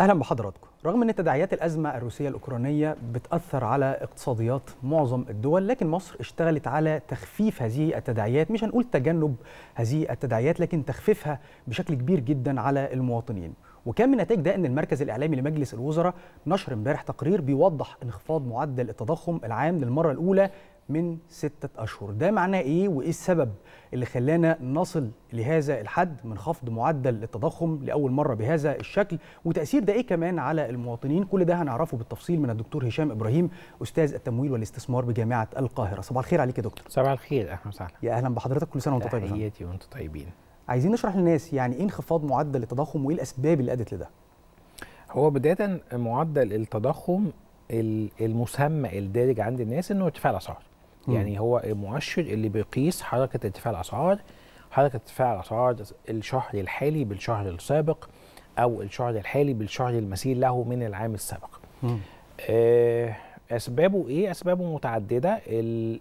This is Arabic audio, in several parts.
اهلا بحضراتكم رغم ان تداعيات الازمه الروسيه الاوكرانيه بتاثر على اقتصاديات معظم الدول لكن مصر اشتغلت على تخفيف هذه التداعيات مش هنقول تجنب هذه التداعيات لكن تخفيفها بشكل كبير جدا على المواطنين وكان من نتائج ده ان المركز الاعلامي لمجلس الوزراء نشر امبارح تقرير بيوضح انخفاض معدل التضخم العام للمره الاولى من ستة أشهر ده معناه إيه وإيه السبب اللي خلانا نصل لهذا الحد من خفض معدل التضخم لأول مرة بهذا الشكل وتأثير ده إيه كمان على المواطنين كل ده هنعرفه بالتفصيل من الدكتور هشام إبراهيم أستاذ التمويل والاستثمار بجامعة القاهرة صباح الخير عليك يا دكتور صباح الخير أهلا وسهلا يا أهلا بحضرتك كل سنة وأنت طيب تحياتي وأنتم طيبين عايزين نشرح للناس يعني إيه انخفاض معدل التضخم وإيه الأسباب اللي أدت لده هو بداية معدل التضخم المسمى الدارج عند الناس انه ارتفاع الاسعار يعني هو المؤشر اللي بيقيس حركه ارتفاع الاسعار حركه ارتفاع الاسعار الشهر الحالي بالشهر السابق او الشهر الحالي بالشهر المثيل له من العام السابق آه، اسبابه ايه اسبابه متعدده آه،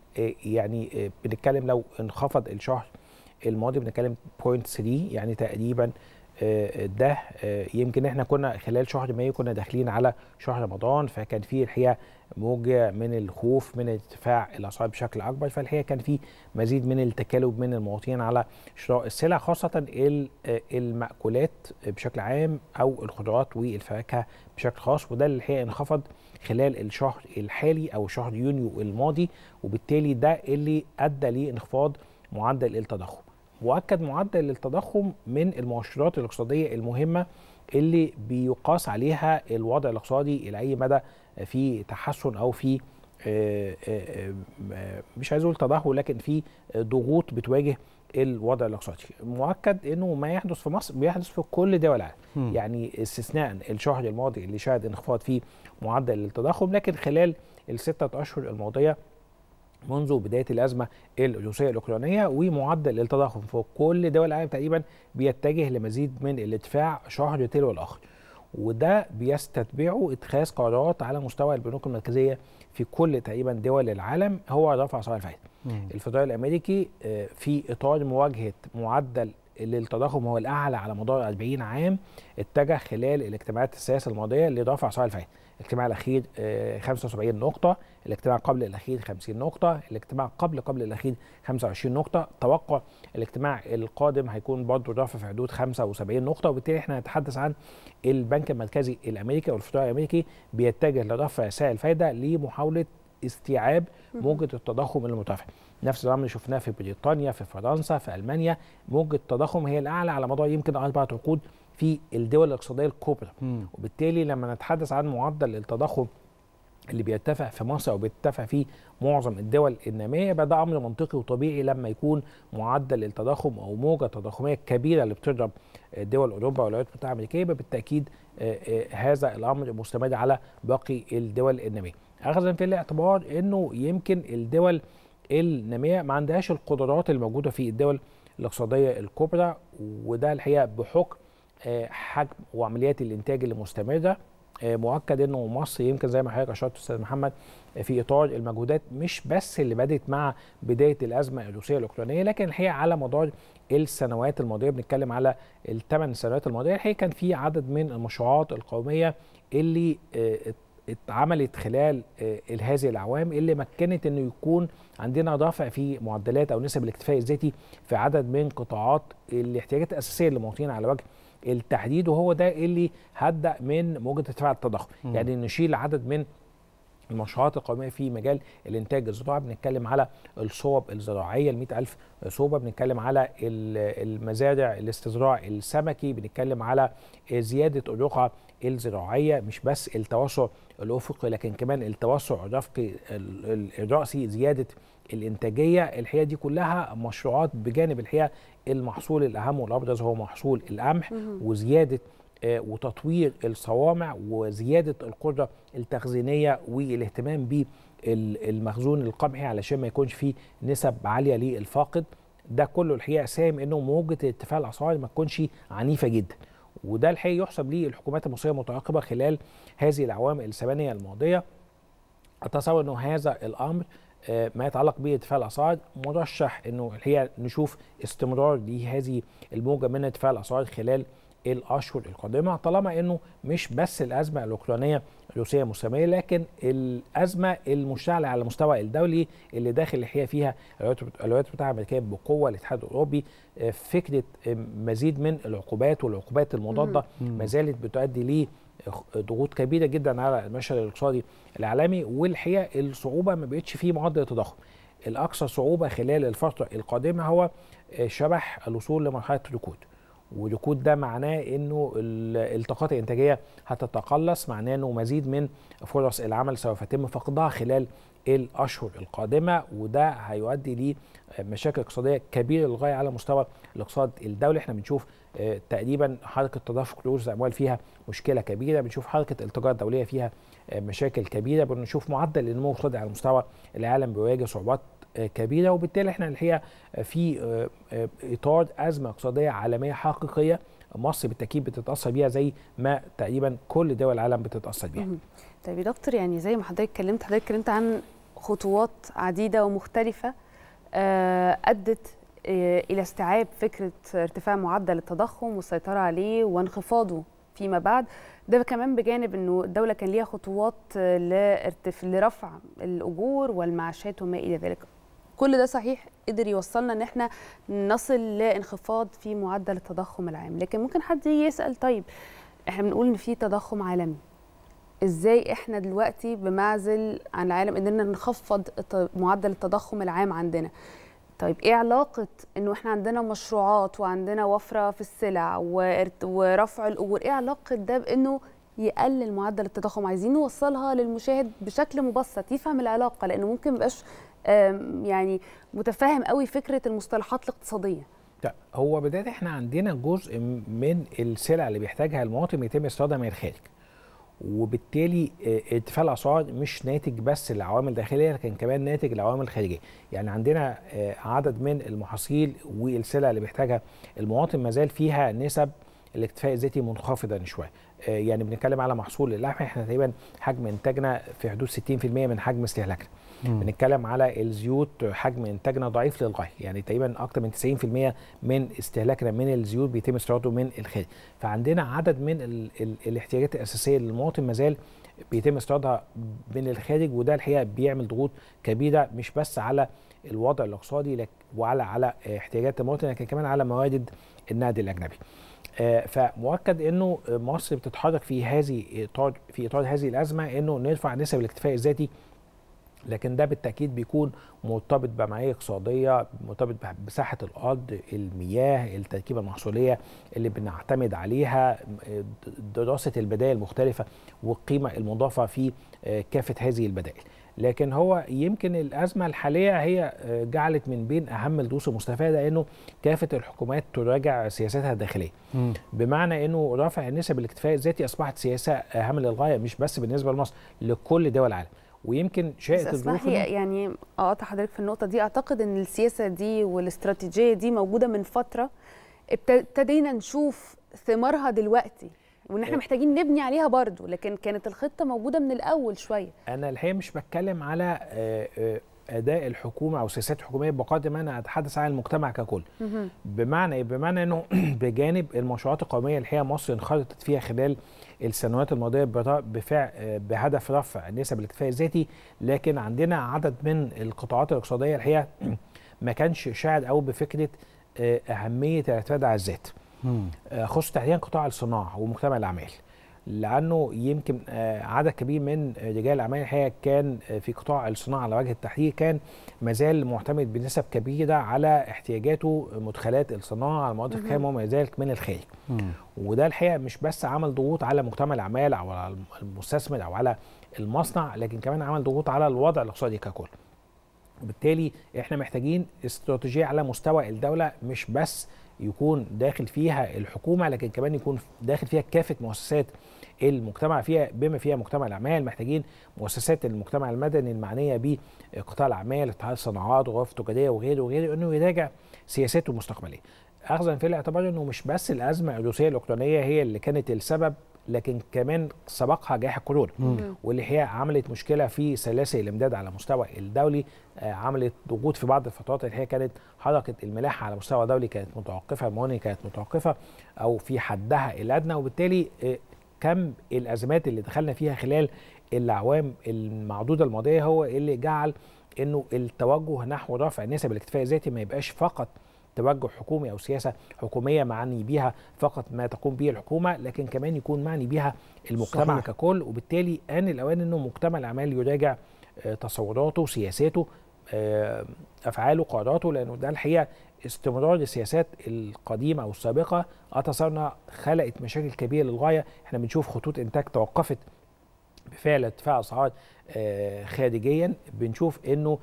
يعني آه، بنتكلم لو انخفض الشهر الماضي بنتكلم 0.3 يعني تقريبا آه، ده آه، يمكن احنا كنا خلال شهر مايو كنا داخلين على شهر رمضان فكان في الحقيقه موجه من الخوف من ارتفاع الاسعار بشكل اكبر فالحقيقه كان في مزيد من التكالب من المواطنين على شراء السلع خاصه آه، المأكولات بشكل عام او الخضروات والفواكه بشكل خاص وده اللي الحقيقه انخفض خلال الشهر الحالي او شهر يونيو الماضي وبالتالي ده اللي ادى لانخفاض معدل التضخم واكد معدل التضخم من المؤشرات الاقتصاديه المهمه اللي بيقاس عليها الوضع الاقتصادي الى اي مدى في تحسن او في آه، آه، آه، مش عايز اقول تدهور لكن في ضغوط بتواجه الوضع الاقتصادي مؤكد انه ما يحدث في مصر بيحدث في كل دول العالم يعني استثناء الشهر الماضي اللي شهد انخفاض في معدل التضخم لكن خلال الستة اشهر الماضيه منذ بدايه الازمه الروسيه الاوكرانيه ومعدل التضخم في كل دول العالم تقريبا بيتجه لمزيد من الادفاع شهر تلو الاخر وده بيستتبعه اتخاذ قرارات على مستوى البنوك المركزيه في كل تقريبا دول العالم هو رفع اسعار الفائده. الفدرالي الامريكي آه، في اطار مواجهه معدل للتضخم هو الاعلى على مدار 40 عام اتجه خلال الاجتماعات السياسه الماضيه لرفع اسعار الفائده. الاجتماع الاخير 75 آه، نقطه الاجتماع قبل الاخير 50 نقطه الاجتماع قبل قبل الاخير 25 نقطه توقع الاجتماع القادم هيكون برضه ضعف في حدود 75 نقطه وبالتالي احنا هنتحدث عن البنك المركزي الامريكي او الفدرالي الامريكي بيتجه لرفع سعر الفائده لمحاوله استيعاب موجة التضخم المرتفع نفس الأمر شفناه في بريطانيا في فرنسا في ألمانيا موجة التضخم هي الأعلى على مدار يمكن اربع عقود في الدول الاقتصادية الكبرى وبالتالي لما نتحدث عن معدل التضخم اللي بيرتفع في مصر او في معظم الدول الناميه يبقى ده امر منطقي وطبيعي لما يكون معدل التضخم او موجه تضخميه كبيره اللي بتضرب آه، دول اوروبا والولايات المتحده الامريكيه يبقى بالتاكيد آه، آه، هذا الامر مستمر على باقي الدول الناميه. اخذا في الاعتبار انه يمكن الدول الناميه ما عندهاش القدرات الموجوده في الدول الاقتصاديه الكبرى وده الحقيقه بحكم حجم وعمليات الانتاج اللي مستمره آه، مؤكد انه مصر يمكن زي ما حضرتك اشرت استاذ محمد آه، في اطار المجهودات مش بس اللي بدات مع بدايه الازمه الروسيه الاوكرانيه لكن الحقيقه على مدار السنوات الماضيه بنتكلم على الثمان سنوات الماضيه الحقيقه كان في عدد من المشروعات القوميه اللي آه، اتعملت خلال هذه الأعوام اللي مكنت أنه يكون عندنا ضعف في معدلات أو نسب الاكتفاء الذاتي في عدد من قطاعات الاحتياجات الأساسية للمواطنين على وجه التحديد وهو ده اللي هدأ من موجة ارتفاع التضخم م. يعني نشيل عدد من المشروعات القومية في مجال الإنتاج الزراعي بنتكلم على الصوب الزراعية ال ألف صوبة بنتكلم على المزارع الاستزراع السمكي بنتكلم على زيادة الرقعة الزراعيه مش بس التوسع الافقي لكن كمان التوسع الرفقي الراسي زياده الانتاجيه الحقيقه دي كلها مشروعات بجانب الحقيقه المحصول الاهم والابرز هو محصول القمح وزياده آه، وتطوير الصوامع وزياده القدره التخزينيه والاهتمام بالمخزون القمحي علشان ما يكونش فيه نسب عاليه للفاقد ده كله الحقيقه ساهم انه موجه ارتفاع الاسعار ما تكونش عنيفه جدا وده الحقيقه يحسب الحكومات المصريه المتعاقبه خلال هذه الأعوام الثمانيه الماضيه اتصور انه هذا الامر آه، ما يتعلق بارتفاع الاسعار مرشح انه هي نشوف استمرار لهذه الموجه من ارتفاع الاسعار خلال الاشهر القادمه طالما انه مش بس الازمه الاوكرانيه الروسيه المسميه لكن الازمه المشتعله على المستوى الدولي اللي داخل الاحياء فيها الولايات المتحده الامريكيه بقوه الاتحاد الاوروبي آه، فكره آه، مزيد من العقوبات والعقوبات المضاده ما زالت بتؤدي لضغوط آه، كبيره جدا على المشهد الاقتصادي العالمي والحقيقه الصعوبه ما بقتش فيه معدل التضخم الاكثر صعوبه خلال الفتره القادمه هو شبح الوصول لمرحله الركود وركود ده معناه انه الطاقات الانتاجيه هتتقلص معناه انه مزيد من فرص العمل سوف يتم فقدها خلال الاشهر القادمه وده هيؤدي لمشاكل اقتصاديه كبيره للغايه على مستوى الاقتصاد الدولي احنا بنشوف آه، تقريبا حركه تدفق رؤوس الاموال فيها مشكله كبيره بنشوف حركه التجاره الدوليه فيها آه، مشاكل كبيره بنشوف معدل النمو الاقتصادي على مستوى العالم بيواجه صعوبات كبيره وبالتالي احنا الحقيقه في آه، آه، اطار ازمه اقتصاديه عالميه حقيقيه مصر بالتاكيد بتتاثر بيها زي ما تقريبا كل دول العالم بتتاثر بيها. طيب يا دكتور يعني زي ما حضرتك اتكلمت حضرتك اتكلمت عن خطوات عديده ومختلفه آه، ادت الى استيعاب فكره ارتفاع معدل التضخم والسيطره عليه وانخفاضه فيما بعد ده كمان بجانب انه الدوله كان ليها خطوات لرفع الاجور والمعاشات وما الى ذلك كل ده صحيح قدر يوصلنا ان احنا نصل لانخفاض في معدل التضخم العام لكن ممكن حد يسال طيب احنا بنقول ان في تضخم عالمي ازاي احنا دلوقتي بمعزل عن العالم قدرنا نخفض معدل التضخم العام عندنا طيب ايه علاقه انه احنا عندنا مشروعات وعندنا وفره في السلع ورفع الاجور ايه علاقه ده بانه يقلل معدل التضخم عايزين نوصلها للمشاهد بشكل مبسط يفهم العلاقه لانه ممكن ما يعني متفهم قوي فكره المصطلحات الاقتصاديه لا طيب، هو بدايه احنا عندنا جزء من السلع اللي بيحتاجها المواطن يتم استيرادها من الخارج وبالتالي آه، ارتفاع الاسعار مش ناتج بس لعوامل داخليه لكن كمان ناتج لعوامل خارجيه يعني عندنا آه، عدد من المحاصيل والسلع اللي بيحتاجها المواطن ما زال فيها نسب الاكتفاء الذاتي منخفضه شويه آه، يعني بنتكلم على محصول اللحمه احنا تقريبا حجم انتاجنا في حدود 60% من حجم استهلاكنا بنتكلم على الزيوت حجم انتاجنا ضعيف للغايه يعني تقريبا اكتر من 90% من استهلاكنا من الزيوت بيتم استيراده من الخارج فعندنا عدد من ال ال الاحتياجات الاساسيه للمواطن مازال بيتم استيرادها من الخارج وده الحقيقه بيعمل ضغوط كبيره مش بس على الوضع الاقتصادي وعلى على احتياجات المواطن لكن كمان على موارد النقد الاجنبي آه، فمؤكد انه مصر بتتحرك في هذه اطار آه، في اطار هذه الازمه انه نرفع نسب الاكتفاء الذاتي لكن ده بالتاكيد بيكون مرتبط بمعايير اقتصاديه مرتبط بساحه الارض المياه التركيبه المحصوليه اللي بنعتمد عليها دراسه البدائل المختلفه والقيمه المضافه في آه، كافه هذه البدائل لكن هو يمكن الازمه الحاليه هي آه، جعلت من بين اهم الدروس المستفاده انه كافه الحكومات تراجع سياساتها الداخليه م. بمعنى انه رفع نسب الاكتفاء الذاتي اصبحت سياسه أهم للغايه مش بس بالنسبه لمصر لكل دول العالم ويمكن شائت الظروف يعني اقاطع حضرتك في النقطه دي اعتقد ان السياسه دي والاستراتيجيه دي موجوده من فتره ابتدينا نشوف ثمارها دلوقتي وان احنا محتاجين نبني عليها برضو لكن كانت الخطه موجوده من الاول شويه انا الحقيقه مش بتكلم على آه، آه، اداء الحكومه او السياسات الحكوميه بقدر ما انا اتحدث عن المجتمع ككل بمعنى ايه بمعنى انه بجانب المشروعات القوميه الحقيقه مصر انخرطت فيها خلال السنوات الماضيه بفعل بهدف رفع نسب الاكتفاء الذاتي لكن عندنا عدد من القطاعات الاقتصاديه الحقيقه ما كانش شاعر قوي بفكره آه، اهميه الاعتماد على الذات آه، خصوصا تحديدا قطاع الصناعه ومجتمع الاعمال لانه يمكن آه، عدد كبير من رجال الاعمال الحقيقه كان آه، في قطاع الصناعه على وجه التحديد كان ما زال معتمد بنسب كبيره على احتياجاته مدخلات الصناعه على المواد الخام وما ذلك من الخارج وده الحقيقه مش بس عمل ضغوط على مجتمع الاعمال او على المستثمر او على المصنع لكن كمان عمل ضغوط على الوضع الاقتصادي ككل بالتالي احنا محتاجين استراتيجيه على مستوى الدوله مش بس يكون داخل فيها الحكومه لكن كمان يكون داخل فيها كافه مؤسسات المجتمع فيها بما فيها مجتمع الاعمال محتاجين مؤسسات المجتمع المدني المعنيه بقطاع الاعمال اتحاد الصناعات وغرف تجاريه وغيره وغيره انه يراجع سياساته المستقبليه اخذا في الاعتبار انه مش بس الازمه الروسيه الاوكرانيه هي اللي كانت السبب لكن كمان سبقها جائحه كورونا واللي هي عملت مشكله في سلاسل الامداد على مستوى الدولي آه، عملت ضغوط في بعض الفترات اللي هي كانت حركه الملاحه على مستوى دولي كانت متوقفه الموانئ كانت متوقفه او في حدها الادنى وبالتالي آه، كم الازمات اللي دخلنا فيها خلال الاعوام المعدوده الماضيه هو اللي جعل انه التوجه نحو رفع نسب الاكتفاء الذاتي ما يبقاش فقط توجه حكومي او سياسه حكوميه معني بها فقط ما تقوم به الحكومه لكن كمان يكون معني بها المجتمع صحيح. ككل وبالتالي ان الاوان انه مجتمع الاعمال يراجع آه، تصوراته سياساته آه، افعاله قراراته لانه ده الحقيقه استمرار السياسات القديمه او السابقه اتصورنا خلقت مشاكل كبيره للغايه احنا بنشوف خطوط انتاج توقفت بفعل ارتفاع اسعار آه، خارجيا بنشوف انه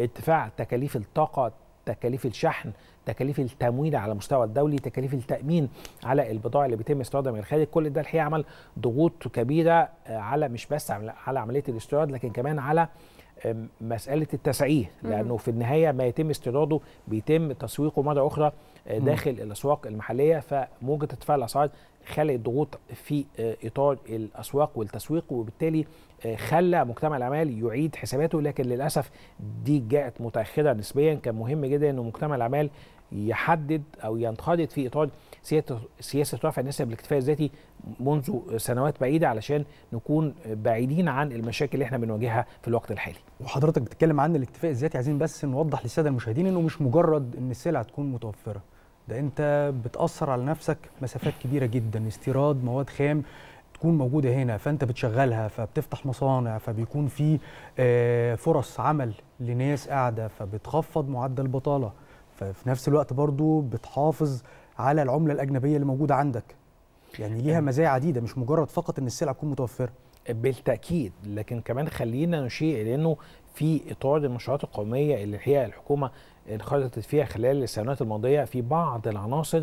ارتفاع تكاليف الطاقه تكاليف الشحن تكاليف التمويل على مستوى الدولي تكاليف التامين على البضائع اللي بيتم استيرادها من الخارج كل ده الحقيقه عمل ضغوط كبيره آه، على مش بس على عمليه الاستيراد لكن كمان على مساله التسعيه لانه في النهايه ما يتم استيراده بيتم تسويقه مره اخرى آه، داخل الاسواق المحليه فموجه ارتفاع الاسعار خلقت ضغوط في آه، اطار الاسواق والتسويق وبالتالي آه، خلى مجتمع الاعمال يعيد حساباته لكن للاسف دي جاءت متاخره نسبيا كان مهم جدا ان مجتمع الاعمال يحدد او ينخرط في اطار سياسه رفع نسب الاكتفاء الذاتي منذ سنوات بعيده علشان نكون بعيدين عن المشاكل اللي احنا بنواجهها في الوقت الحالي. وحضرتك بتتكلم عن الاكتفاء الذاتي عايزين بس نوضح للساده المشاهدين انه مش مجرد ان السلع تكون متوفره، ده انت بتاثر على نفسك مسافات كبيره جدا، استيراد مواد خام تكون موجودة هنا فأنت بتشغلها فبتفتح مصانع فبيكون في آه، فرص عمل لناس قاعدة فبتخفض معدل البطالة ففي نفس الوقت برضو بتحافظ على العمله الاجنبيه اللي موجوده عندك يعني ليها مزايا عديده مش مجرد فقط ان السلعه تكون متوفره بالتاكيد لكن كمان خلينا نشير لانه في اطار المشروعات القوميه اللي هي الحكومه انخرطت فيها خلال السنوات الماضيه في بعض العناصر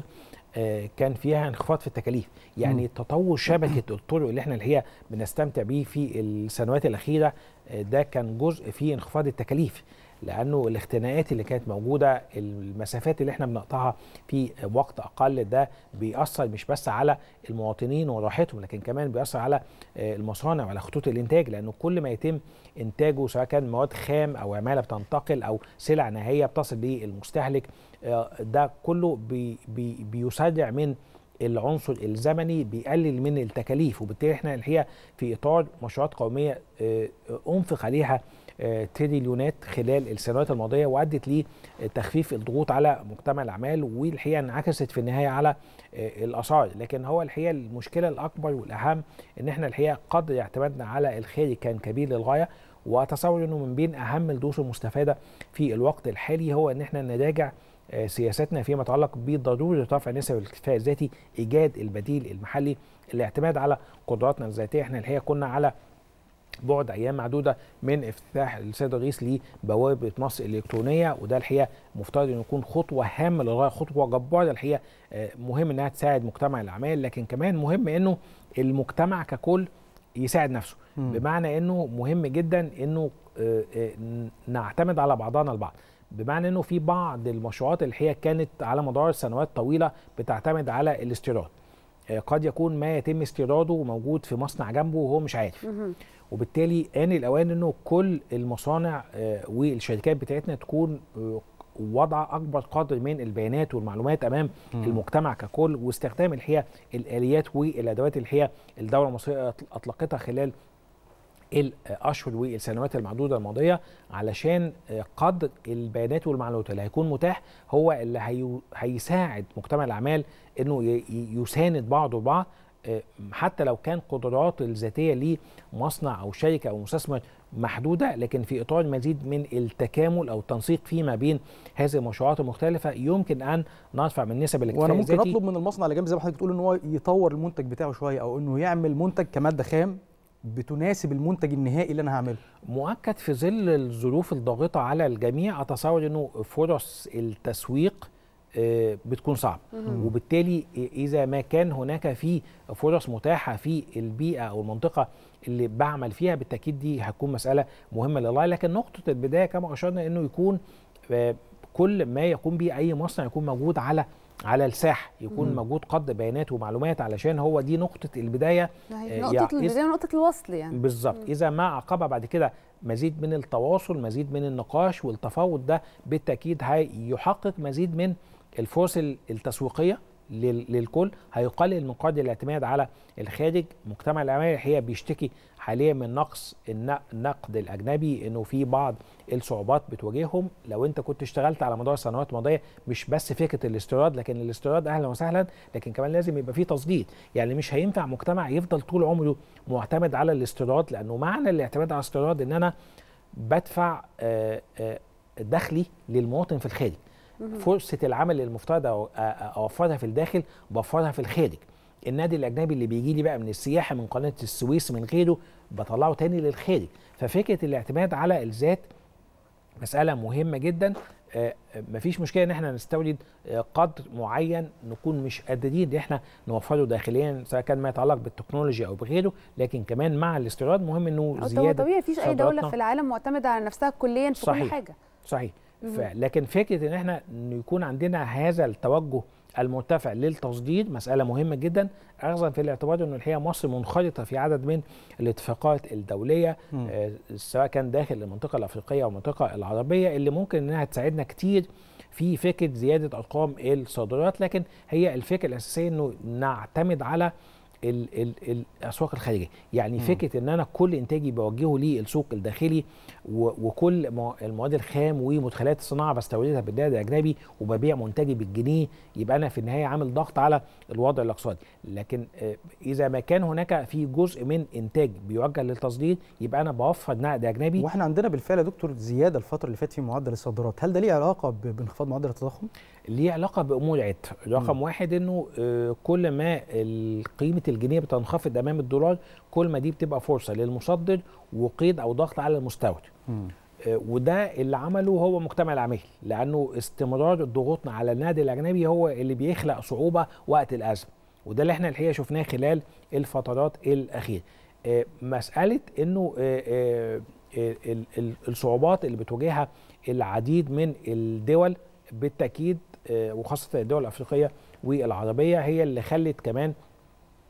آه، كان فيها انخفاض في التكاليف يعني تطور شبكه الطرق اللي احنا اللي هي بنستمتع بيه في السنوات الاخيره آه، ده كان جزء في انخفاض التكاليف لانه الاختناقات اللي كانت موجوده المسافات اللي احنا بنقطعها في وقت اقل ده بيأثر مش بس على المواطنين وراحتهم لكن كمان بيأثر على آه، المصانع وعلى خطوط الانتاج لانه كل ما يتم انتاجه سواء كان مواد خام او عماله بتنتقل او سلع نهائيه بتصل للمستهلك آه، ده كله بي بي بيسرع من العنصر الزمني بيقلل من التكاليف وبالتالي احنا الحقيقه في اطار مشروعات قوميه آه، انفق عليها تريليونات خلال السنوات الماضيه وادت لتخفيف الضغوط على مجتمع الاعمال والحقيقه انعكست في النهايه على آه، الاسعار لكن هو الحقيقه المشكله الاكبر والاهم ان احنا الحقيقه قدر اعتمادنا على الخارج كان كبير للغايه واتصور انه من بين اهم الدروس المستفاده في الوقت الحالي هو ان احنا نراجع آه، سياساتنا فيما يتعلق بضروره رفع نسب الاكتفاء الذاتي، ايجاد البديل المحلي، الاعتماد على قدراتنا الذاتيه، احنا الحقيقه كنا على بعد ايام معدوده من افتتاح السيد الرئيس لبوابه مصر الالكترونيه وده الحقيقه مفترض انه يكون خطوه هامه للغايه خطوه جباره الحقيقه آه، مهم انها تساعد مجتمع الاعمال لكن كمان مهم انه المجتمع ككل يساعد نفسه م. بمعنى انه مهم جدا انه آه، آه، نعتمد على بعضنا البعض بمعنى انه في بعض المشروعات اللي هي كانت على مدار سنوات طويله بتعتمد على الاستيراد قد يكون ما يتم استيراده موجود في مصنع جنبه وهو مش عارف وبالتالي آن الأوان أنه كل المصانع آه، والشركات بتاعتنا تكون آه، وضع اكبر قدر من البيانات والمعلومات امام م. المجتمع ككل واستخدام الحقيقه الاليات والادوات اللي هي الدوله المصريه اطلقتها خلال الاشهر والسنوات المعدوده الماضيه علشان آه، قدر البيانات والمعلومات اللي هيكون متاح هو اللي هيساعد مجتمع الاعمال انه يساند بعضه بعض آه، حتى لو كان قدرات الذاتيه لمصنع او شركه او مستثمر محدوده لكن في اطار مزيد من التكامل او التنسيق فيما بين هذه المشروعات المختلفه يمكن ان نرفع من نسب الاكتفاء وانا ممكن اطلب من المصنع اللي جنبي زي ما حضرتك بتقول ان هو يطور المنتج بتاعه شويه او انه يعمل منتج كماده خام بتناسب المنتج النهائي اللي انا هعمله مؤكد في ظل الظروف الضاغطه على الجميع اتصور انه فرص التسويق آه، بتكون صعب وبالتالي اذا ما كان هناك في فرص متاحه في البيئه او المنطقه اللي بعمل فيها بالتاكيد دي هتكون مساله مهمه لله لكن نقطه البدايه كما اشرنا انه يكون آه، كل ما يقوم به اي مصنع يكون موجود على على الساحه يكون مم. موجود قد بيانات ومعلومات علشان هو دي نقطه البدايه يعني نقطه يعني البدايه نقطه الوصل يعني بالظبط اذا ما عقبها بعد كده مزيد من التواصل مزيد من النقاش والتفاوض ده بالتاكيد هيحقق مزيد من الفرص التسويقيه للكل هيقلل من قدر الاعتماد على الخارج مجتمع الامريكي هي بيشتكي حاليا من نقص النقد الاجنبي انه في بعض الصعوبات بتواجههم لو انت كنت اشتغلت على مدار سنوات ماضيه مش بس فكره الاستيراد لكن الاستيراد اهلا وسهلا لكن كمان لازم يبقى في تسديد يعني مش هينفع مجتمع يفضل طول عمره معتمد على الاستيراد لانه معنى الاعتماد على الاستيراد ان انا بدفع آه، آه، دخلي للمواطن في الخارج فرصه العمل المفترض اوفرها في الداخل بوفرها في الخارج النادي الاجنبي اللي بيجي لي بقى من السياحه من قناه السويس من غيره بطلعه تاني للخارج ففكره الاعتماد على الذات مساله مهمه جدا مفيش مشكله ان احنا نستورد قدر معين نكون مش قادرين ان احنا نوفره داخليا سواء كان ما يتعلق بالتكنولوجيا او بغيره لكن كمان مع الاستيراد مهم انه زياده طبيعي مفيش اي دوله في العالم معتمده على نفسها كليا في صحيح. كل حاجه صحيح لكن فكره ان احنا يكون عندنا هذا التوجه المرتفع للتصدير مسألة مهمة جدا أخذا في الاعتبار أن الحقيقة مصر منخرطة في عدد من الاتفاقات الدولية آه سواء كان داخل المنطقة الأفريقية أو المنطقة العربية اللي ممكن أنها تساعدنا كتير في فكرة زيادة أرقام الصادرات لكن هي الفكرة الأساسية أنه نعتمد على الاسواق الخارجيه يعني فكره ان انا كل انتاجي بوجهه للسوق الداخلي وكل المواد الخام ومدخلات الصناعه بستوردها بالداخل الاجنبي وببيع منتجي بالجنيه يبقى انا في النهايه عامل ضغط على الوضع الاقتصادي لكن آه، اذا ما كان هناك في جزء من انتاج بيوجه للتصدير يبقى انا بوفر نقد اجنبي واحنا عندنا بالفعل يا دكتور زياده الفتره اللي فاتت في معدل الصادرات هل ده ليه علاقه بانخفاض معدل التضخم ليه علاقه بامور عده رقم واحد انه آه، كل ما قيمه الجنيه بتنخفض امام الدولار كل ما دي بتبقى فرصه للمصدر وقيد او ضغط على المستورد آه، وده اللي عمله هو مجتمع العميل لانه استمرار ضغوطنا على النادي الاجنبي هو اللي بيخلق صعوبه وقت الازمه وده اللي احنا الحقيقه شفناه خلال الفترات الاخيره آه، مساله انه الصعوبات اللي بتواجهها العديد من الدول بالتاكيد آه، وخاصه الدول الافريقيه والعربيه هي اللي خلت كمان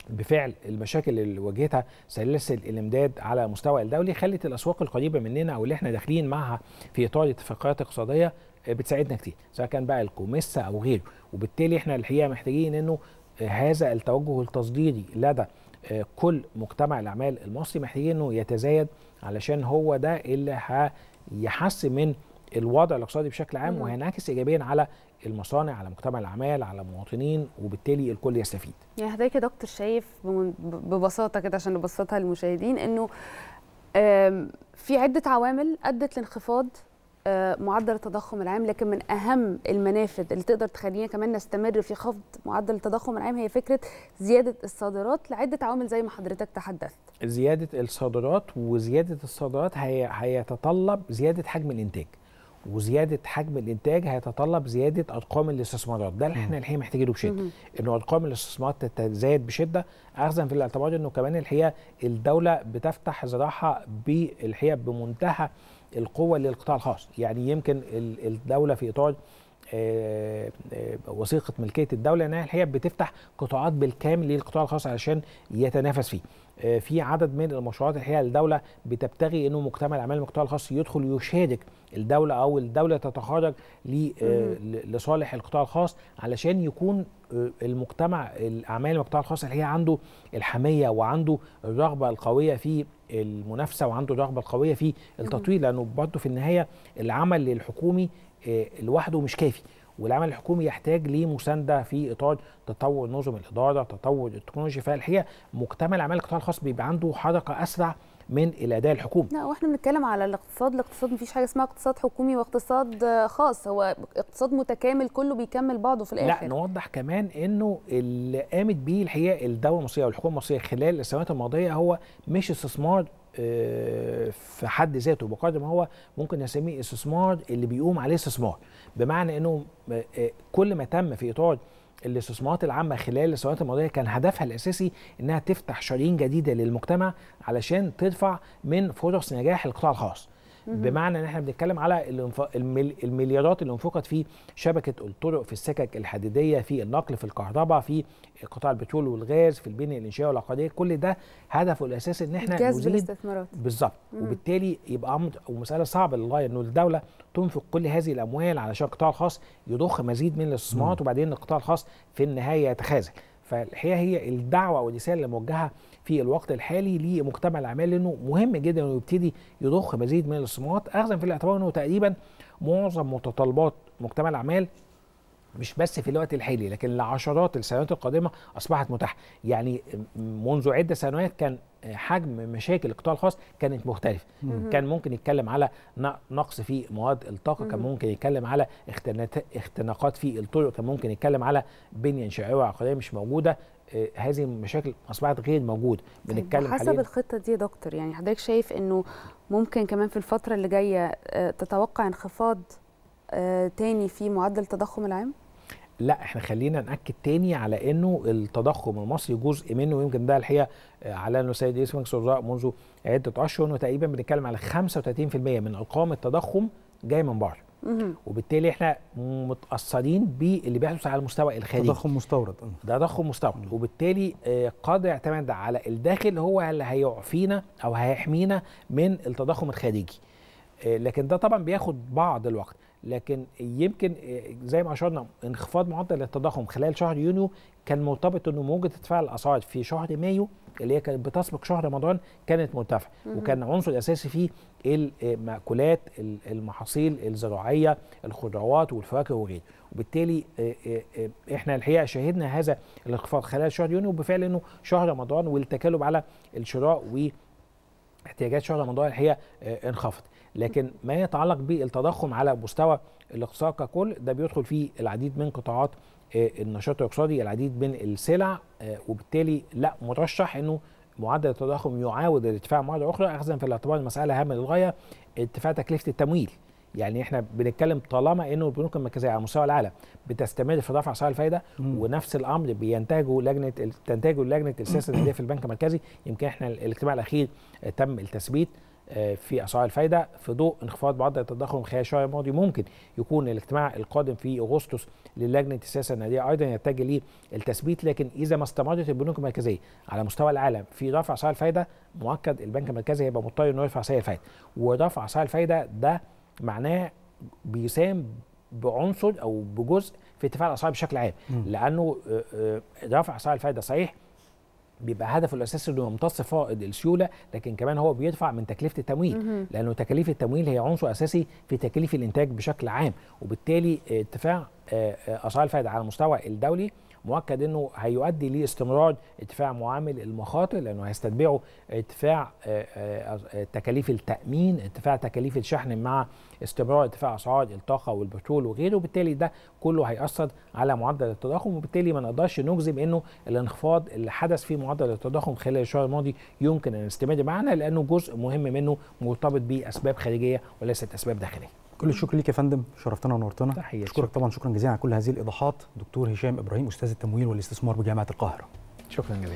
بفعل المشاكل اللي واجهتها سلاسل الامداد على مستوى الدولي خلت الاسواق القريبه مننا او اللي احنا داخلين معها في اطار اتفاقيات اقتصاديه آه، بتساعدنا كتير سواء كان بقى الكوميسا او غيره وبالتالي احنا الحقيقه محتاجين انه آه، هذا التوجه التصديري لدى كل مجتمع الاعمال المصري محتاجين انه يتزايد علشان هو ده اللي هيحسن من الوضع الاقتصادي بشكل عام وهينعكس ايجابيا على المصانع على مجتمع الاعمال على المواطنين وبالتالي الكل يستفيد يعني حضرتك يا دكتور شايف ببساطه كده عشان نبسطها للمشاهدين انه في عده عوامل ادت لانخفاض آه، معدل التضخم العام لكن من اهم المنافذ اللي تقدر تخلينا كمان نستمر في خفض معدل التضخم العام هي فكره زياده الصادرات لعده عوامل زي ما حضرتك تحدثت. زياده الصادرات وزياده الصادرات هي هيتطلب زياده حجم الانتاج. وزياده حجم الانتاج هيتطلب زياده ارقام الاستثمارات ده اللي احنا الحقيقه محتاجينه بشده انه ارقام الاستثمارات تتزايد بشده اخذا في الاعتبار انه كمان الحقيقه الدوله بتفتح ذراعها بالحقيقه بمنتهى القوه للقطاع الخاص يعني يمكن الدوله في اطار آه، آه، وثيقه ملكيه الدوله انها الحقيقه بتفتح قطاعات بالكامل للقطاع الخاص علشان يتنافس فيه آه، في عدد من المشروعات الحقيقه الدوله بتبتغي انه مجتمع الاعمال القطاع الخاص يدخل يشارك الدوله او الدوله تتخرج لصالح القطاع الخاص علشان يكون المجتمع الاعمال القطاع الخاص اللي هي عنده الحميه وعنده الرغبه القويه في المنافسه وعنده الرغبه القويه في التطوير لانه برضه في النهايه العمل الحكومي آه، لوحده مش كافي والعمل الحكومي يحتاج لمسانده في اطار تطور نظم الاداره تطور التكنولوجيا فالحقيقه مجتمع اعمال القطاع الخاص بيبقى عنده حركه اسرع من الاداء الحكومي لا واحنا بنتكلم على الاقتصاد الاقتصاد مفيش حاجه اسمها اقتصاد حكومي واقتصاد آه، خاص هو اقتصاد متكامل كله بيكمل بعضه في الاخر لا نوضح كمان انه اللي قامت بيه الحقيقه الدوله المصريه والحكومه المصريه خلال السنوات الماضيه هو مش استثمار آه، في حد ذاته بقدر ما هو ممكن نسميه استثمار اللي بيقوم عليه استثمار بمعنى انه آه، آه، كل ما تم في اطار الاستثمارات العامه خلال السنوات الماضيه كان هدفها الاساسي انها تفتح شرايين جديده للمجتمع علشان ترفع من فرص نجاح القطاع الخاص بمعنى ان احنا بنتكلم على المليارات اللي انفقت في شبكه الطرق في السكك الحديديه في النقل في الكهرباء في قطاع البترول والغاز في البنيه الانشائيه والعقاريه كل ده هدفه الاساسي ان احنا جذب الاستثمارات بالظبط وبالتالي يبقى امر ومساله صعبه للغايه انه الدوله تنفق كل هذه الاموال علشان القطاع الخاص يضخ مزيد من الاستثمارات وبعدين القطاع الخاص في النهايه يتخاذل فالحقيقه هي الدعوه او الرساله اللي موجهه في الوقت الحالي لمجتمع الاعمال لانه مهم جدا انه يبتدي يضخ مزيد من الصمامات اخذا في الاعتبار انه تقريبا معظم متطلبات مجتمع الاعمال مش بس في الوقت الحالي لكن لعشرات السنوات القادمه اصبحت متاحه يعني منذ عده سنوات كان حجم مشاكل القطاع الخاص كانت مختلفه كان ممكن يتكلم على نقص في مواد الطاقه كان ممكن يتكلم على اختناقات في الطرق كان ممكن يتكلم على بنيه انشائيه وعقاريه مش موجوده آه، هذه المشاكل اصبحت غير موجوده طيب، بنتكلم حسب حاليا. الخطه دي يا دكتور يعني حضرتك شايف انه ممكن كمان في الفتره اللي جايه آه، تتوقع انخفاض آه، تاني في معدل التضخم العام لا احنا خلينا ناكد تاني على انه التضخم المصري جزء منه ويمكن ده الحقيقه آه، على انه السيد اسماعيل سرزاق منذ عده اشهر انه تقريبا بنتكلم على 35% من ارقام التضخم جاي من بره وبالتالي احنا متاثرين باللي بيحدث على المستوى الخارجي تضخم مستورد أه. ده تضخم مستورد وبالتالي آه، قد يعتمد على الداخل هو اللي هيعفينا او هيحمينا من التضخم الخارجي لكن ده طبعا بياخد بعض الوقت لكن يمكن آه، زي ما اشرنا انخفاض معدل التضخم خلال شهر يونيو كان مرتبط انه موجه ارتفاع الاسعار في شهر مايو اللي هي كانت بتسبق شهر رمضان كانت مرتفعه وكان عنصر اساسي فيه المأكولات آه، المحاصيل الزراعيه الخضروات والفواكه وغيره وبالتالي آه، احنا الحقيقه شهدنا هذا الانخفاض خلال شهر يونيو بفعل انه شهر رمضان والتكالب على الشراء و احتياجات شهر رمضان الحقيقه انخفضت لكن ما يتعلق بالتضخم على مستوى الاقتصاد ككل ده بيدخل فيه العديد من قطاعات آه، النشاط الاقتصادي العديد من السلع آه، وبالتالي لا مرشح انه معدل التضخم يعاود الارتفاع مره اخرى اخذا في الاعتبار المساله هامه للغايه ارتفاع تكلفه التمويل يعني احنا بنتكلم طالما انه البنوك المركزيه على مستوى العالم بتستمر في رفع اسعار الفائده مم. ونفس الامر بينتجه لجنه تنتجه لجنه السياسه الماليه في البنك المركزي يمكن احنا الاجتماع الاخير آه، تم التثبيت آه، في اسعار الفايده في ضوء انخفاض معدل التضخم خلال الشهر الماضي ممكن يكون الاجتماع القادم في اغسطس للجنه السياسه الناديه ايضا يتجه للتثبيت لكن اذا ما استمرت البنوك المركزيه على مستوى العالم في رفع اسعار الفايده مؤكد البنك المركزي هيبقى مضطر انه يرفع اسعار الفايده ورفع اسعار الفايده ده معناه بيساهم بعنصر او بجزء في ارتفاع الاسعار بشكل عام لانه آه، آه، رفع اسعار الفايده صحيح بيبقى هدفه الاساسي انه يمتص فائض السيوله لكن كمان هو بيدفع من تكلفه التمويل لانه تكاليف التمويل هي عنصر اساسي في تكاليف الانتاج بشكل عام وبالتالي ارتفاع آه، آه، اسعار الفائده على المستوى الدولي مؤكد انه هيؤدي لاستمرار ارتفاع معامل المخاطر لانه هيستتبعه ارتفاع آه، آه، آه، تكاليف التامين ارتفاع تكاليف الشحن مع استمرار ارتفاع اسعار الطاقه والبترول وغيره وبالتالي ده كله هياثر على معدل التضخم وبالتالي ما نقدرش نجزم انه الانخفاض اللي حدث في معدل التضخم خلال الشهر الماضي يمكن ان يستمر معنا لانه جزء مهم منه مرتبط باسباب خارجيه وليست اسباب داخليه كل الشكر ليك يا فندم شرفتنا ونورتنا تحيه اشكرك طبعا شكرا جزيلا على كل هذه الايضاحات دكتور هشام ابراهيم استاذ التمويل والاستثمار بجامعه القاهره شكرا جزيلا